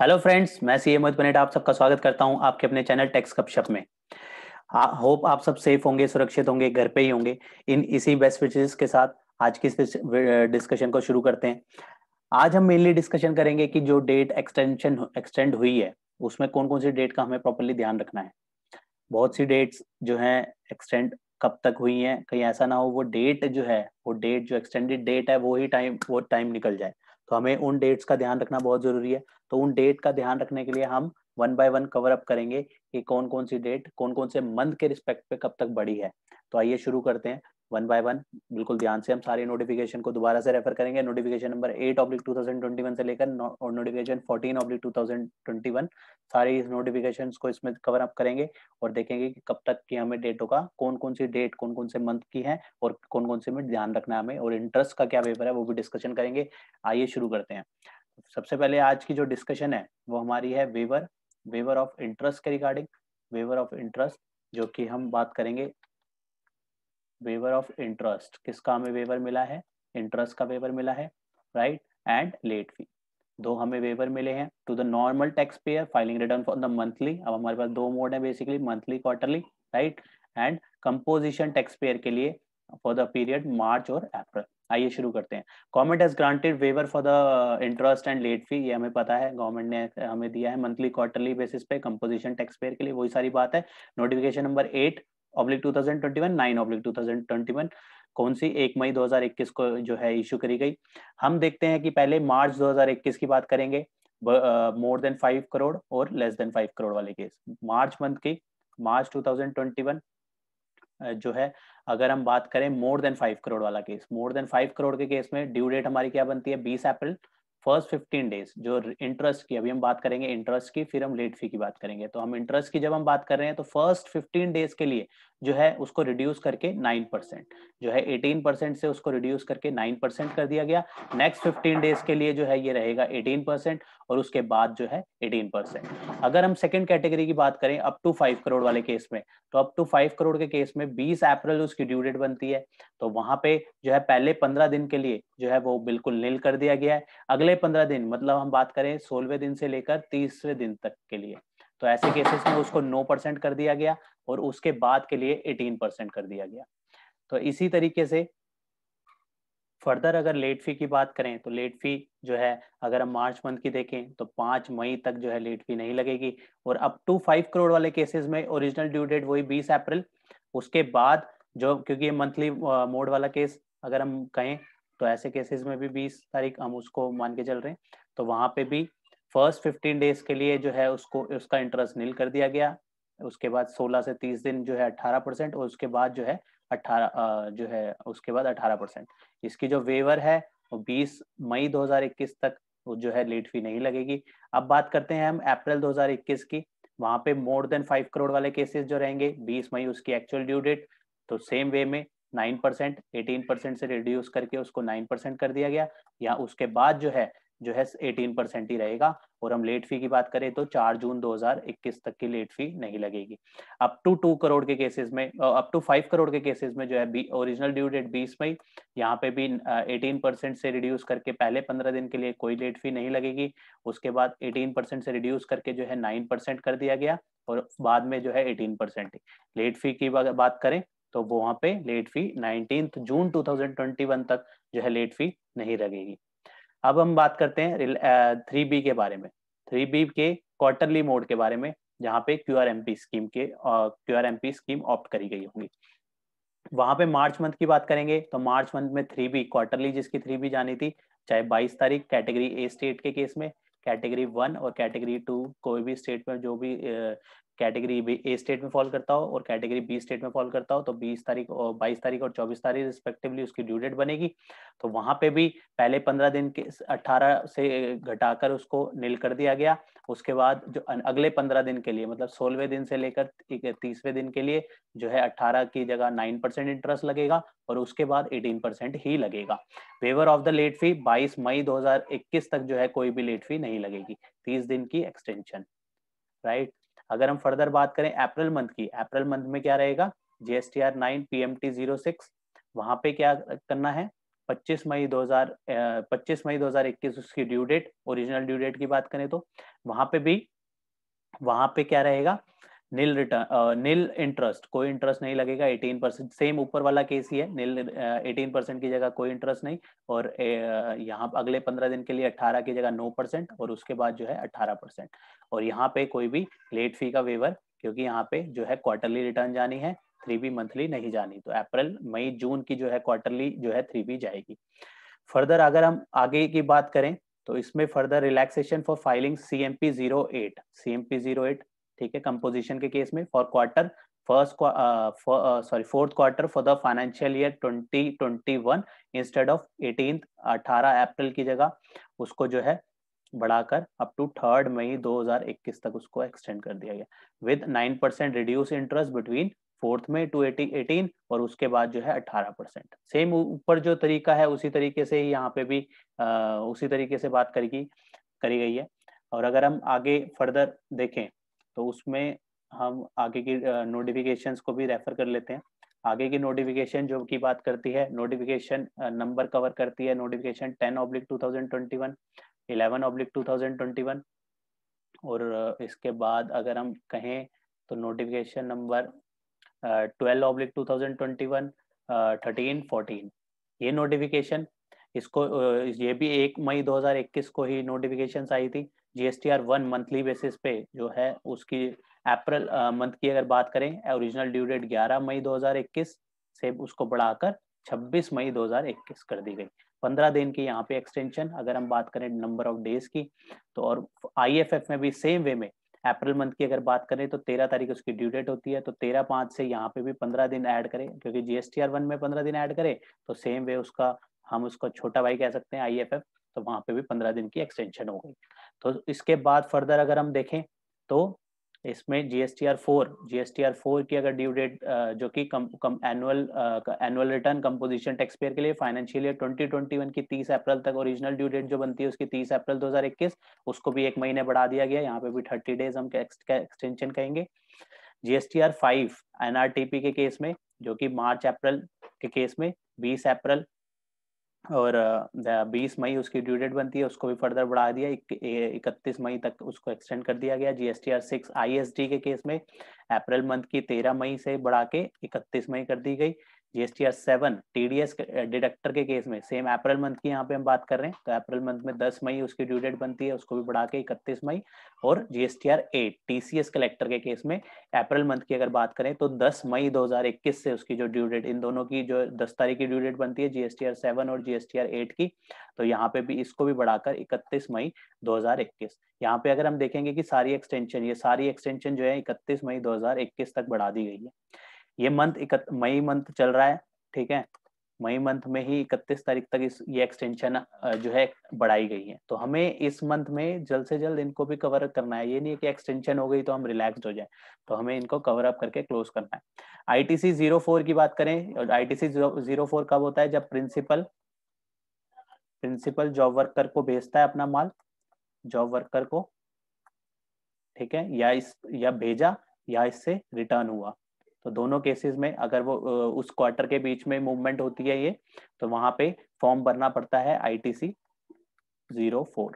Hello friends मैं सी एमद Punnett आप सबका स्वागत करता हूं आपके अपने चैनल टेक्स कप शप में होप आप सब सेफ होंगे सुरक्षित होंगे घर पे ही होंगे इन इसी बेस्ट विशेष के साथ आज की इस डिस्कशन को शुरू करते हैं आज हम मेनली डिस्कशन करेंगे कि जो डेट एक्सटेंशन एक्सटेंड हुई है उसमें कौन कौन सी डेट का हमें प्रॉपरली ध्यान रखना है बहुत सी डेट्स जो है एक्सटेंड कब तक हुई हैं कहीं ऐसा ना हो वो डेट जो है वो डेट जो एक्सटेंडेड डेट है वो ही टाइम वो टाइम निकल जाए तो हमें उन डेट्स का ध्यान रखना बहुत जरूरी है तो उन डेट का ध्यान रखने के लिए हम one by one cover up करेंगे कि कौन कौन सी डेट कौन कौन से मंथ के रिस्पेक्ट पे कब तक बढ़ी है तो आइए शुरू करते हैं वन बाय वन बिल्कुल ध्यान से हम सारी नोटिफिकेशन को दोबारा से रेफर करेंगे notification number eight oblique two thousand twenty one से लेकर और notification fourteen oblique two thousand twenty one सारी नोटिफिकेशन को इसमें कवर अप करेंगे और देखेंगे कि कब तक की हमें डेटों का कौन कौन सी डेट कौन कौन से मंथ की है और कौन कौन से में ध्यान रखना है हमें और इंटरेस्ट का क्या पेपर है वो भी डिस्कशन करेंगे आइए शुरू करते हैं सबसे पहले आज की जो डिस्कशन है वो हमारी है वेवर वेवर ऑफ इंटरेस्ट के रिगार्डिंग वेवर ऑफ इंटरेस्ट जो कि हम बात करेंगे वेवर ऑफ इंटरेस्ट किसका हमें वेवर मिला है इंटरेस्ट का वेवर मिला है राइट एंड लेट फी दो हमें वेवर मिले हैं to the normal tax payer filing return for the monthly अब हमारे पास दो मोड है basically monthly quarterly right and composition tax payer के लिए फॉर द पीरियड मार्च और अप्रैल आइए शुरू करते हैं government has granted waiver for the interest and late fee ये हमें पता है गवर्नमेंट ने uh, हमें दिया है मंथली क्वार्टरली बेसिस पे कंपोजिशन टैक्स पेयर के लिए वही सारी बात है notification number eight oblique two thousand twenty one nine oblique two thousand twenty one कौन सी एक मई 2021 को जो है इश्यू करी गई हम देखते हैं कि पहले मार्च 2021 की बात करेंगे मोर देन फाइव करोड़ और लेस देन फाइव करोड़ वाले केस मार्च मंथ की मार्च 2021 जो है अगर हम बात करें मोर देन फाइव करोड़ वाला case more than five crore के केस में ड्यू डेट हमारी क्या बनती है बीस अप्रैल फर्स्ट फिफ्टीन डेज जो इंटरेस्ट की अभी हम बात करेंगे इंटरेस्ट की फिर हम लेट फी की बात करेंगे तो हम इंटरेस्ट की जब हम बात कर रहे हैं तो फर्स्ट फिफ्टीन डेज के लिए जो है उसको रिड्यूस करके नाइन परसेंट जो है एटीन परसेंट से उसको रिड्यूस करके नाइन परसेंट कर दिया गया नेक्स्ट फिफ्टीन डेज के लिए जो है ये रहेगा एटीन परसेंट और उसके बाद जो है एटीन परसेंट अगर हम सेकंड कैटेगरी की बात करें अप टू फाइव करोड़ वाले केस में तो अप टू फाइव करोड़ के केस में बीस अप्रैल उसकी ड्यू डेट बनती है तो वहां पे जो है पहले पंद्रह दिन के लिए जो है वो बिल्कुल नील कर दिया गया है अगले पंद्रह दिन मतलब हम बात करें सोलवे दिन से लेकर तीसरे दिन तक के लिए तो ऐसे केसेस में उसको नो परसेंट कर दिया गया और उसके बाद के लिए एटीन परसेंट कर दिया गया तो इसी तरीके से फर्दर अगर लेट फी की बात करें तो लेट फी जो है अगर हम मार्च मंथ की देखें तो पांच मई तक जो है लेट फी नहीं लगेगी और अप टू फाइव करोड़ वाले केसेस में ओरिजिनल ड्यू डेट वही बीस अप्रैल उसके बाद जो क्योंकि ये मंथली मोड वाला केस अगर हम कहें तो ऐसे केसेस में भी बीस तारीख हम उसको मान के चल रहे हैं तो वहां पे भी फर्स्ट फिफ्टीन डेज के लिए जो है उसको उसका इंटरेस्ट नील कर दिया गया उसके बाद सोलह से तीस दिन जो है अट्ठारह परसेंट और उसके बाद जो है अट्ठारह जो है उसके बाद अठारह परसेंट इसकी जो वेवर है वो बीस मई 2021 तक जो है लेट फी नहीं लगेगी अब बात करते हैं हम अप्रैल 2021 की वहां पे मोर देन फाइव करोड़ वाले केसेस जो रहेंगे 20 मई उसकी एक्चुअल ड्यू डेट तो सेम वे में नाइन परसेंट एटीन परसेंट से रिड्यूस करके उसको नाइन परसेंट कर दिया गया या उसके बाद जो है जो है एटीन परसेंट ही रहेगा और हम लेट फी की बात करें तो 4 जून 2021 तक की लेट फी नहीं लगेगी अप टू टू करोड़ के केसेस में अप टू फाइव करोड़ के केसेस में जो है ओरिजिनल ड्यू डेट 20 मई यहाँ पे भी एटीन परसेंट से रिड्यूस करके पहले पंद्रह दिन के लिए कोई लेट फी नहीं लगेगी उसके बाद एटीन परसेंट से रिड्यूस करके जो है नाइन परसेंट कर दिया गया और बाद में जो है एटीन परसेंट लेट फी की बात करें तो वहां पे late fee nineteen June to तक जो है लेट फी नहीं लगेगी अब हम बात करते हैं थ्री बी के बारे में थ्री बी के क्वार्टरली मोड के बारे में जहाँ पे Q R M P scheme के Q R M P scheme opt करी गई होगी वहां पे मार्च मंथ की बात करेंगे तो मार्च मंथ में थ्री बी क्वार्टरली जिसकी थ्री बी जानी थी चाहे 22 तारीख कैटेगरी ए स्टेट के केस में कैटेगरी वन और कैटेगरी टू कोई भी स्टेट में जो भी कैटेगरी बी ए स्टेट में फॉल करता हो और कैटेगरी बी स्टेट में फॉल करता हो तो बीस तारीख और बाईस तारीख और चौबीस तारीख रिस्पेक्टिवली उसकी ड्यू डेट बनेगी तो वहां पे भी पहले पंद्रह दिन के अट्ठारह से घटाकर उसको नील कर दिया गया उसके बाद जो अगले पंद्रह दिन के लिए मतलब सोलहवें दिन से लेकर तीसवें दिन के लिए जो है अट्ठारह की जगह नाइन परसेंट इंटरेस्ट लगेगा और उसके बाद एटीन परसेंट ही लगेगा waiver of the late fee बाईस मई दो तक जो है कोई भी लेट फी नहीं लगेगी तीस दिन की एक्सटेंशन राइट right? अगर हम फर्दर बात करें अप्रैल मंथ की अप्रैल मंथ में क्या रहेगा GSTR nine P M T zero six वहां पे क्या करना है 25 मई 2000 पच्चीस मई 2021 उसकी due date original due date की बात करें तो वहां पे भी वहां पे क्या रहेगा निल रिटर्न निल इंटरेस्ट कोई इंटरेस्ट नहीं लगेगा 18 परसेंट सेम ऊपर वाला केस ही है निल एटीन परसेंट की जगह कोई इंटरेस्ट नहीं और uh, यहाँ अगले पंद्रह दिन के लिए अट्ठारह की जगह नौ परसेंट और उसके बाद जो है अट्ठारह परसेंट और यहाँ पे कोई भी लेट फी का वेवर क्योंकि यहाँ पे जो है क्वार्टरली रिटर्न जानी है थ्री बी मंथली नहीं जानी तो अप्रैल मई जून की जो है क्वार्टरली जो है थ्री बी जाएगी फर्दर अगर हम आगे की बात करें तो इसमें further relaxation for filing C M P zero eight C M P zero eight ठीक है कंपोजिशन के केस में for quarter first sorry fourth quarter for the financial year 2021 instead of eighteen 18 April की जगह उसको जो है बढ़ाकर अप टू थर्ड मई 2021 तक उसको एक्सटेंड कर दिया गया with 9 percent reduce interest between fourth में टू एटीन और उसके बाद जो है अट्ठारह परसेंट सेम ऊपर जो तरीका है उसी तरीके से ही यहाँ पे भी आ, uh, उसी तरीके से बात करेगी करी गई है और अगर हम आगे फर्दर देखें तो उसमें हम आगे की नोटिफिकेशन को भी रेफर कर लेते हैं आगे की नोटिफिकेशन जो की बात करती है नोटिफिकेशन नंबर कवर करती है notification ten oblique two thousand twenty one eleven oblique two thousand twenty one और इसके बाद अगर हम कहें तो notification number twelve oblique two thousand twenty one thirteen fourteen ये नोटिफिकेशन इसको ये भी एक मई 2021 को ही नोटिफिकेशन आई थी जीएसटीआर वन मंथली बेसिस पे जो है उसकी अप्रैल मंथ की अगर बात करें ओरिजिनल ड्यू डेट 11 मई 2021 से उसको बढ़ाकर 26 मई 2021 कर दी गई 15 दिन की यहाँ पे एक्सटेंशन अगर हम बात करें नंबर ऑफ डेज की तो और आईएफएफ में भी सेम वे में अप्रैल मंथ की अगर बात करें तो तेरह तारीख उसकी ड्यू डेट होती है तो तेरह पांच से यहाँ पे भी पंद्रह दिन ऐड करें क्योंकि जीएसटीआर वन में पंद्रह दिन ऐड करें तो सेम वे उसका हम उसको छोटा भाई कह सकते हैं आई तो वहां पे भी पंद्रह दिन की एक्सटेंशन हो गई तो इसके बाद फर्दर अगर हम देखें तो इसमें G S T R four G S T R four की अगर ड्यू डेट जो कि कम कम annual annual return composition tax payer के लिए financial year twenty twenty one की तीस अप्रैल तक ओरिजिनल ड्यू डेट जो बनती है उसकी तीस अप्रैल दो हजार इक्कीस उसको भी एक महीने बढ़ा दिया गया यहाँ पे भी थर्टी डेज हम एक्सटेंशन कहेंगे आर फाइव एनआरटीपी के केस में जो कि मार्च अप्रैल के केस में 20 अप्रैल और बीस मई उसकी ड्यू डेट बनती है उसको भी फर्दर बढ़ा दिया इकतीस मई तक उसको एक्सटेंड कर दिया गया आर सिक्स आई के केस में अप्रैल मंथ की तेरह मई से बढ़ा के इकतीस मई कर दी गई GST R seven TDS deductor के केस में सेम अप्रैल मंथ की यहाँ पे हम बात कर रहे हैं तो अप्रैल मंथ में 10 मई उसकी ड्यू डेट बनती है उसको भी बढ़ा के इकतीस मई और GST R eight TCS collector के केस में अप्रैल मंथ की अगर बात करें तो 10 मई 2021 से उसकी जो ड्यू डेट इन दोनों की जो 10 तारीख की ड्यू डेट बनती है जीएसटी आर सेवन और जीएसटी आर एट की तो यहाँ पे भी इसको भी बढ़ाकर इकतीस मई 2021 यहाँ पे अगर हम देखेंगे कि सारी एक्सटेंशन ये सारी एक्सटेंशन जो है इकतीस मई 2021 तक बढ़ा दी गई है ये मंथ मई मंथ चल रहा है ठीक है मई मंथ में ही इकतीस तारीख तक इस ये एक्सटेंशन जो है बढ़ाई गई है तो हमें इस मंथ में जल्द से जल्द इनको भी कवर करना है ये नहीं है कि एक्सटेंशन हो गई तो हम रिलैक्स हो जाए तो हमें इनको कवर अप करके क्लोज करना है आईटीसी जीरो फोर की बात करें और आईटीसी जीरो फोर कब होता है जब प्रिंसिपल प्रिंसिपल जॉब वर्कर को भेजता है अपना माल जॉब वर्कर को ठीक है या इस या भेजा या इससे रिटर्न हुआ तो दोनों केसेस में अगर वो उस क्वार्टर के बीच में मूवमेंट होती है ये तो वहां पे फॉर्म भरना पड़ता है आईटीसी जीरो फोर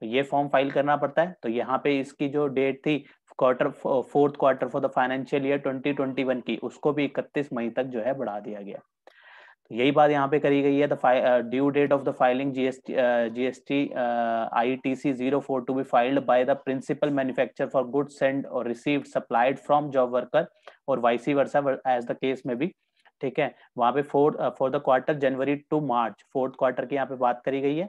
तो ये फॉर्म फाइल करना पड़ता है तो यहाँ पे इसकी जो डेट थी quarter fourth quarter for the financial year 2021 की उसको भी 31 मई तक जो है बढ़ा दिया गया तो यही बात यहाँ पे करी गई है due date of the filing GST GST ITC four to be filed by the principal manufacturer for goods send और received supplied from job worker और vice versa as the case में भी ठीक है वहां पे four for the quarter January to March fourth quarter की यहाँ पे बात करी गई है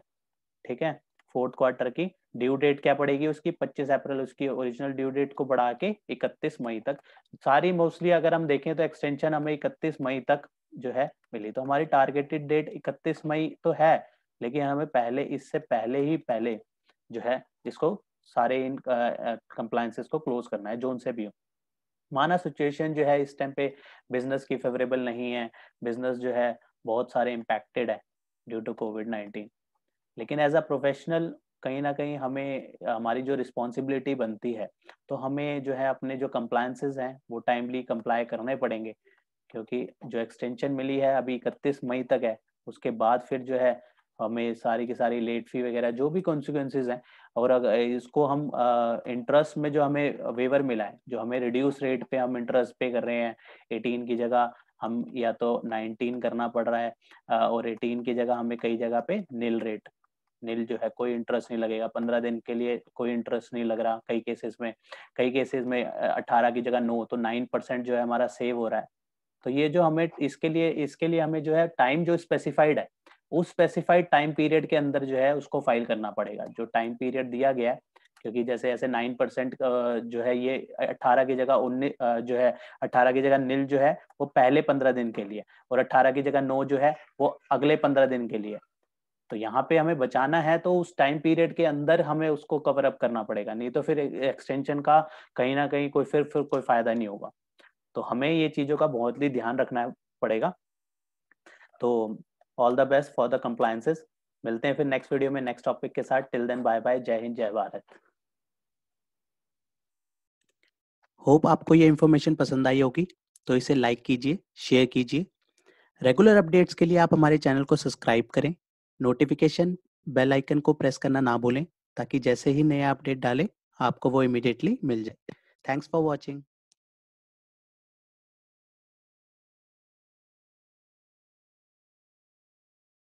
ठीक है फोर्थ क्वार्टर की ड्यू डेट क्या पड़ेगी उसकी 25 अप्रैल उसकी ओरिजिनल ड्यू डेट को बढ़ा के 31 मई तक सारी मोस्टली अगर हम देखें तो एक्सटेंशन हमें 31 मई तक जो है मिली तो हमारी टारगेटेड डेट इकतीस मई तो है लेकिन हमें पहले इससे पहले ही पहले जो है इसको सारे इन कंप्लायंसेस को क्लोज करना है जोन से भी हो माना सिचुएशन जो है इस टाइम पे बिजनेस की फेवरेबल नहीं है बिजनेस जो है बहुत सारे इम्पेक्टेड है ड्यू टू कोविड नाइन्टीन लेकिन एज अ प्रोफेशनल कहीं ना कहीं हमें हमारी जो रिस्पॉन्सिबिलिटी बनती है तो हमें जो है अपने जो कंप्लायसेज हैं वो टाइमली कंप्लाई करने पड़ेंगे क्योंकि जो एक्सटेंशन मिली है अभी इकतीस मई तक है उसके बाद फिर जो है हमें सारी की सारी लेट फी वगैरह जो भी कॉन्सिक्वेंसेज हैं और अगर इसको हम इंटरेस्ट में जो हमें वेवर मिला है जो हमें रिड्यूस रेट पे हम इंटरेस्ट पे कर रहे हैं एटीन की जगह हम या तो नाइनटीन करना पड़ रहा है और एटीन की जगह हमें कई जगह पे नील रेट नील जो है कोई इंटरेस्ट नहीं लगेगा पंद्रह दिन के लिए कोई इंटरेस्ट नहीं लग रहा कई केसेस में कई केसेस में अठारह की जगह नो तो नाइन परसेंट जो है हमारा सेव हो रहा है तो ये जो हमें इसके लिए इसके लिए हमें जो है टाइम जो स्पेसिफाइड है उस स्पेसिफाइड टाइम पीरियड के अंदर जो है उसको फाइल करना पड़ेगा जो टाइम पीरियड दिया गया है क्योंकि जैसे ऐसे नाइन परसेंट जो है ये अट्ठारह की जगह उन्नीस जो है अट्ठारह की जगह नील जो है वो पहले पंद्रह दिन के लिए और अट्ठारह की जगह नो जो है वो अगले पंद्रह दिन के लिए तो यहाँ पे हमें बचाना है तो उस टाइम पीरियड के अंदर हमें उसको कवर अप करना पड़ेगा नहीं तो फिर एक्सटेंशन का कहीं ना कहीं कोई फिर फिर कोई फायदा नहीं होगा तो हमें ये चीज़ों का बहुत ही ध्यान रखना पड़ेगा तो all the best for the compliances मिलते हैं फिर नेक्स्ट वीडियो में नेक्स्ट टॉपिक के साथ टिल देन बाय बाय जय हिंद जय भारत होप आपको ये इन्फॉर्मेशन पसंद आई होगी तो इसे लाइक कीजिए शेयर कीजिए रेगुलर अपडेट्स के लिए आप हमारे चैनल को सब्सक्राइब करें नोटिफिकेशन बेल आइकन को प्रेस करना ना भूलें ताकि जैसे ही नया अपडेट डालें आपको वो इमिडिएटली मिल जाए थैंक्स फॉर वॉचिंग